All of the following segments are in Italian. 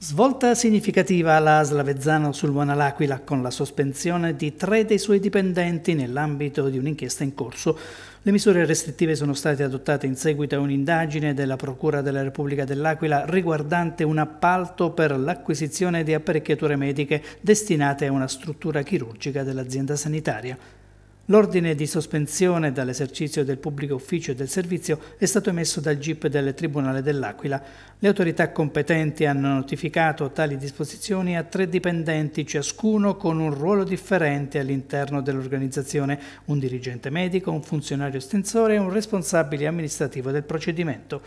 Svolta significativa la Slavezzano sul Buonalaquila con la sospensione di tre dei suoi dipendenti nell'ambito di un'inchiesta in corso. Le misure restrittive sono state adottate in seguito a un'indagine della Procura della Repubblica dell'Aquila riguardante un appalto per l'acquisizione di apparecchiature mediche destinate a una struttura chirurgica dell'azienda sanitaria. L'ordine di sospensione dall'esercizio del pubblico ufficio e del servizio è stato emesso dal GIP del Tribunale dell'Aquila. Le autorità competenti hanno notificato tali disposizioni a tre dipendenti, ciascuno con un ruolo differente all'interno dell'organizzazione, un dirigente medico, un funzionario estensore e un responsabile amministrativo del procedimento.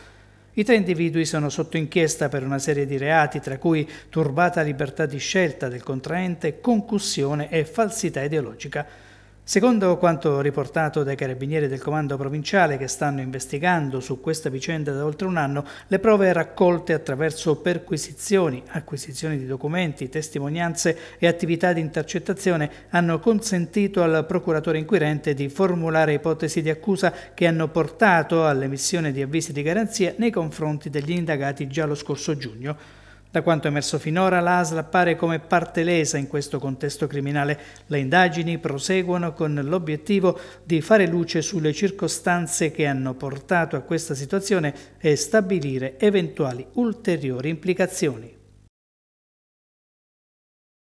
I tre individui sono sotto inchiesta per una serie di reati, tra cui turbata libertà di scelta del contraente, concussione e falsità ideologica. Secondo quanto riportato dai carabinieri del comando provinciale che stanno investigando su questa vicenda da oltre un anno, le prove raccolte attraverso perquisizioni, acquisizioni di documenti, testimonianze e attività di intercettazione hanno consentito al procuratore inquirente di formulare ipotesi di accusa che hanno portato all'emissione di avvisi di garanzia nei confronti degli indagati già lo scorso giugno. Da quanto emerso finora, l'ASL appare come parte lesa in questo contesto criminale. Le indagini proseguono con l'obiettivo di fare luce sulle circostanze che hanno portato a questa situazione e stabilire eventuali ulteriori implicazioni.